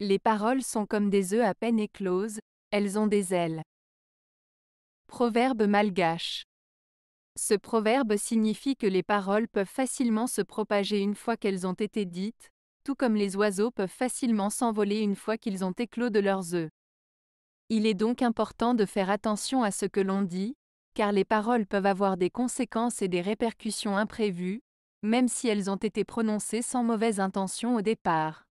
Les paroles sont comme des œufs à peine écloses, elles ont des ailes. Proverbe malgache. Ce proverbe signifie que les paroles peuvent facilement se propager une fois qu'elles ont été dites, tout comme les oiseaux peuvent facilement s'envoler une fois qu'ils ont éclos de leurs œufs. Il est donc important de faire attention à ce que l'on dit, car les paroles peuvent avoir des conséquences et des répercussions imprévues, même si elles ont été prononcées sans mauvaise intention au départ.